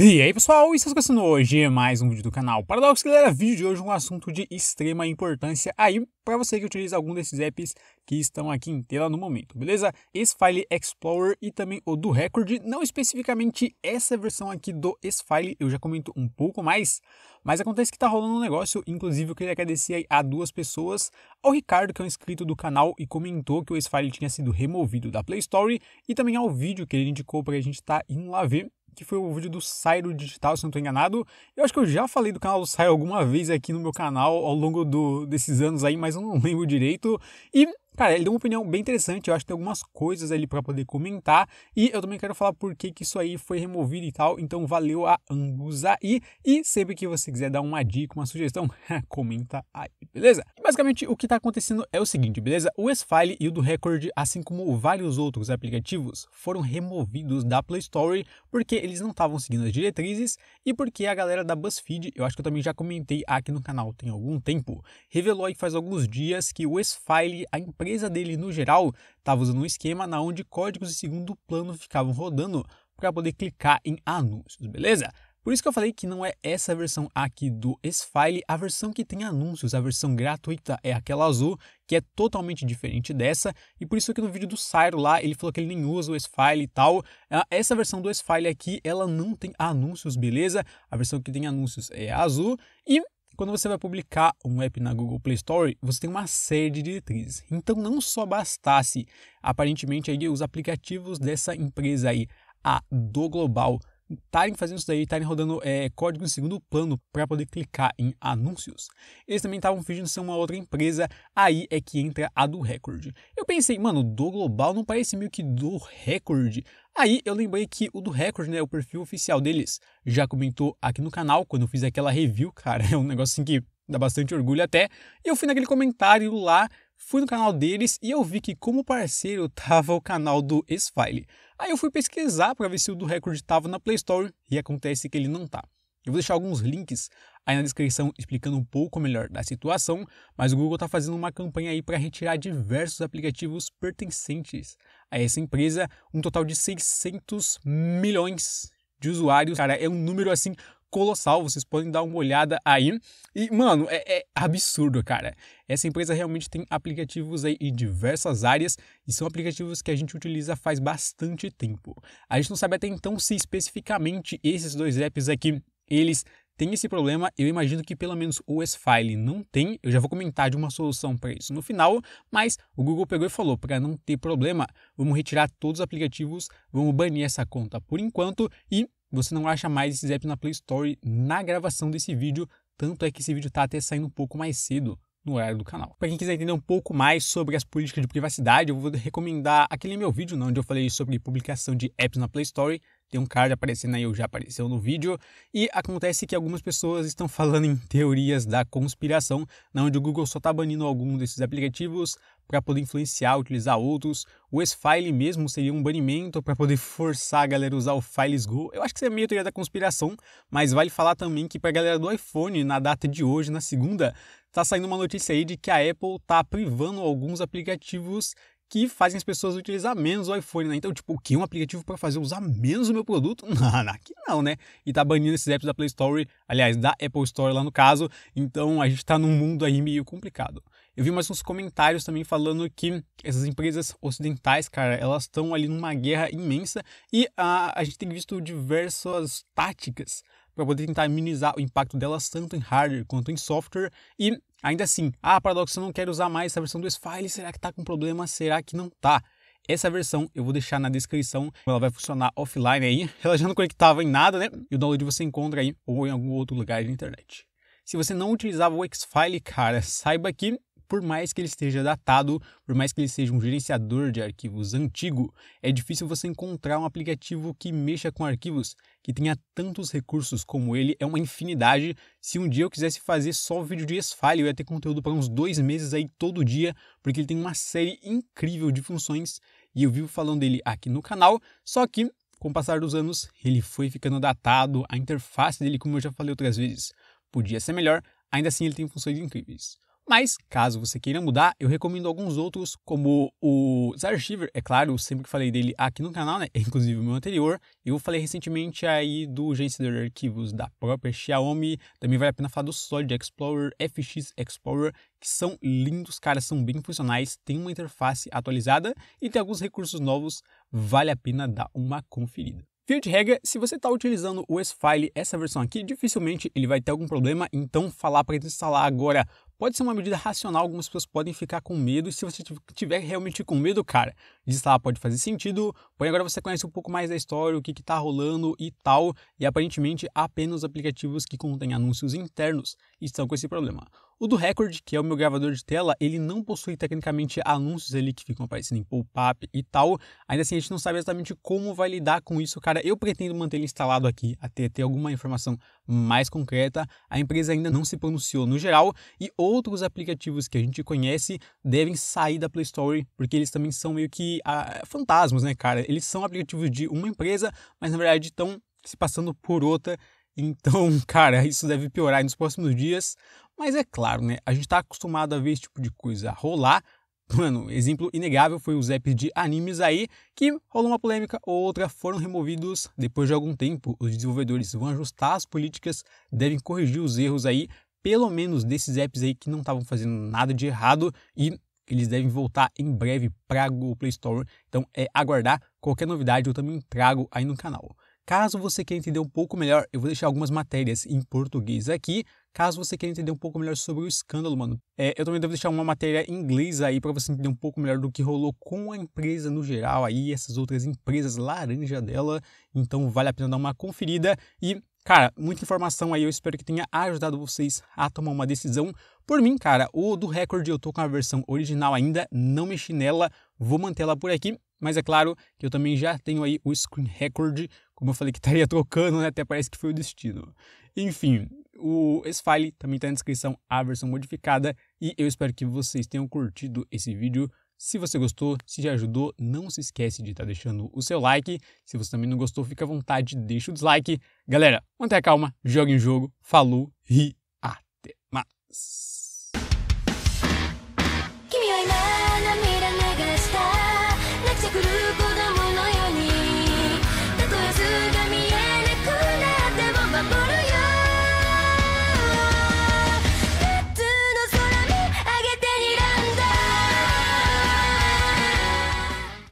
E aí pessoal, estamos começando hoje mais um vídeo do canal Paradox, galera, vídeo de hoje é um assunto de extrema importância aí para você que utiliza algum desses apps que estão aqui em tela no momento, beleza? Esse File Explorer e também o do Record, não especificamente essa versão aqui do S-File, eu já comento um pouco mais, mas acontece que está rolando um negócio, inclusive eu queria agradecer a duas pessoas, ao Ricardo que é um inscrito do canal e comentou que o S-File tinha sido removido da Play Store e também ao vídeo que ele indicou para a gente estar tá indo lá ver, que foi o vídeo do Sairo Digital, se não estou enganado. Eu acho que eu já falei do canal do Sairo alguma vez aqui no meu canal ao longo do, desses anos aí, mas eu não lembro direito. E Cara, ele deu uma opinião bem interessante, eu acho que tem algumas coisas ali para poder comentar, e eu também quero falar por que, que isso aí foi removido e tal, então valeu a ambos aí, e sempre que você quiser dar uma dica, uma sugestão, comenta aí, beleza? Basicamente, o que está acontecendo é o seguinte, beleza? O S-File e o do Record, assim como vários outros aplicativos, foram removidos da Play Store porque eles não estavam seguindo as diretrizes e porque a galera da BuzzFeed, eu acho que eu também já comentei aqui no canal tem algum tempo, revelou aí faz alguns dias que o S-File, a empresa empresa dele, no geral, estava usando um esquema na onde códigos de segundo plano ficavam rodando para poder clicar em anúncios, beleza? Por isso que eu falei que não é essa versão aqui do S-File, a versão que tem anúncios, a versão gratuita é aquela azul, que é totalmente diferente dessa, e por isso que no vídeo do Cyro lá, ele falou que ele nem usa o S-File e tal, ah, essa versão do S-File aqui, ela não tem anúncios, beleza? A versão que tem anúncios é azul, e quando você vai publicar um app na Google Play Store, você tem uma série de diretrizes. Então não só bastasse aparentemente aí os aplicativos dessa empresa aí, a do global, estarem fazendo isso daí, estarem rodando é, código em segundo plano para poder clicar em anúncios. Eles também estavam fingindo ser uma outra empresa, aí é que entra a do Record. Eu pensei, mano, do Global não parece meio que do Record? Aí eu lembrei que o do Record, né, o perfil oficial deles, já comentou aqui no canal quando eu fiz aquela review, cara, é um negócio assim que dá bastante orgulho até. E eu fui naquele comentário lá, fui no canal deles e eu vi que como parceiro tava o canal do S-File. Aí eu fui pesquisar para ver se o do Record tava na Play Store e acontece que ele não tá. Eu vou deixar alguns links aí na descrição explicando um pouco melhor da situação, mas o Google está fazendo uma campanha aí para retirar diversos aplicativos pertencentes a essa empresa, um total de 600 milhões de usuários. Cara, é um número assim colossal, vocês podem dar uma olhada aí. E, mano, é, é, absurdo, cara. Essa empresa realmente tem aplicativos aí em diversas áreas e são aplicativos que a gente utiliza faz bastante tempo. A gente não sabe até então se especificamente esses dois apps aqui eles tem esse problema, eu imagino que pelo menos o S-File não tem. Eu já vou comentar de uma solução para isso no final, mas o Google pegou e falou: para não ter problema, vamos retirar todos os aplicativos, vamos banir essa conta por enquanto e você não acha mais esses apps na Play Store na gravação desse vídeo. Tanto é que esse vídeo está até saindo um pouco mais cedo no horário do canal. Para quem quiser entender um pouco mais sobre as políticas de privacidade, eu vou recomendar aquele meu vídeo né, onde eu falei sobre publicação de apps na Play Store. Tem um card aparecendo aí, ou já apareceu no vídeo. E acontece que algumas pessoas estão falando em teorias da conspiração, onde o Google só está banindo algum desses aplicativos para poder influenciar, utilizar outros. O S-File mesmo seria um banimento para poder forçar a galera a usar o Files Go. Eu acho que isso é meio teoria da conspiração, mas vale falar também que para a galera do iPhone, na data de hoje, na segunda, tá saindo uma notícia aí de que a Apple tá privando alguns aplicativos que fazem as pessoas utilizar menos o iPhone, né? Então, tipo, o que um aplicativo para fazer usar menos o meu produto? Não, não, aqui não, né? E tá banindo esses apps da Play Store, aliás, da Apple Store lá no caso. Então, a gente tá num mundo aí meio complicado. Eu vi mais uns comentários também falando que essas empresas ocidentais, cara, elas estão ali numa guerra imensa e a, a gente tem visto diversas táticas para poder tentar minimizar o impacto delas tanto em hardware quanto em software e ainda assim, ah, Paradox, eu não quero usar mais essa versão do S-File, será que está com problema? Será que não está? Essa versão eu vou deixar na descrição, ela vai funcionar offline aí, ela já não conectava em nada, né? E o download você encontra aí ou em algum outro lugar da internet. Se você não utilizava o X-File, cara, saiba que por mais que ele esteja datado, por mais que ele seja um gerenciador de arquivos antigo, é difícil você encontrar um aplicativo que mexa com arquivos, que tenha tantos recursos como ele, é uma infinidade. Se um dia eu quisesse fazer só vídeo de esfalho, eu ia ter conteúdo para uns dois meses aí todo dia, porque ele tem uma série incrível de funções e eu vivo falando dele aqui no canal, só que com o passar dos anos, ele foi ficando datado, a interface dele, como eu já falei outras vezes, podia ser melhor, ainda assim ele tem funções incríveis. Mas, caso você queira mudar, eu recomendo alguns outros, como o Zarchiver, é claro, eu sempre que falei dele aqui no canal, né? Inclusive o meu anterior. Eu falei recentemente aí do gerenciador de arquivos da própria Xiaomi. Também vale a pena falar do Solid Explorer, FX Explorer, que são lindos, cara, são bem funcionais, tem uma interface atualizada e tem alguns recursos novos, vale a pena dar uma conferida. Via de regra, se você está utilizando o S-File, essa versão aqui, dificilmente ele vai ter algum problema, então falar para ele instalar agora pode ser uma medida racional, algumas pessoas podem ficar com medo, e se você tiver realmente com medo, cara, instalar pode fazer sentido, porém agora você conhece um pouco mais da história, o que está rolando e tal, e aparentemente apenas aplicativos que contêm anúncios internos estão com esse problema. O do Record, que é o meu gravador de tela, ele não possui tecnicamente anúncios ali que ficam aparecendo em pop-up e tal. Ainda assim, a gente não sabe exatamente como vai lidar com isso, cara. Eu pretendo manter ele instalado aqui até ter alguma informação mais concreta. A empresa ainda não se pronunciou no geral e outros aplicativos que a gente conhece devem sair da Play Store, porque eles também são meio que ah, fantasmas, né, cara? Eles são aplicativos de uma empresa, mas na verdade estão se passando por outra. Então, cara, isso deve piorar nos próximos dias. Mas é claro, né? A gente está acostumado a ver esse tipo de coisa rolar. Mano, exemplo inegável foi os apps de animes aí, que rolou uma polêmica ou outra, foram removidos. Depois de algum tempo, os desenvolvedores vão ajustar as políticas, devem corrigir os erros aí, pelo menos desses apps aí que não estavam fazendo nada de errado e eles devem voltar em breve para a Google Play Store. Então é aguardar qualquer novidade, eu também trago aí no canal. Caso você queira entender um pouco melhor, eu vou deixar algumas matérias em português aqui Caso você queira entender um pouco melhor sobre o escândalo, mano, é, eu também devo deixar uma matéria em inglês aí para você entender um pouco melhor do que rolou com a empresa no geral aí, essas outras empresas laranja dela. Então vale a pena dar uma conferida e Cara, muita informação aí, eu espero que tenha ajudado vocês a tomar uma decisão. Por mim, cara, o do recorde eu tô com a versão original ainda, não mexi nela, vou manter ela por aqui, mas é claro que eu também já tenho aí o screen record, como eu falei que estaria trocando, né? Até parece que foi o destino. Enfim, o, esse file também está na descrição, a versão modificada. E eu espero que vocês tenham curtido esse vídeo. Se você gostou, se já ajudou, não se esquece de estar tá deixando o seu like. Se você também não gostou, fica à vontade, deixa o dislike. Galera, mantenha calma, jogue em jogo, falou e até mais.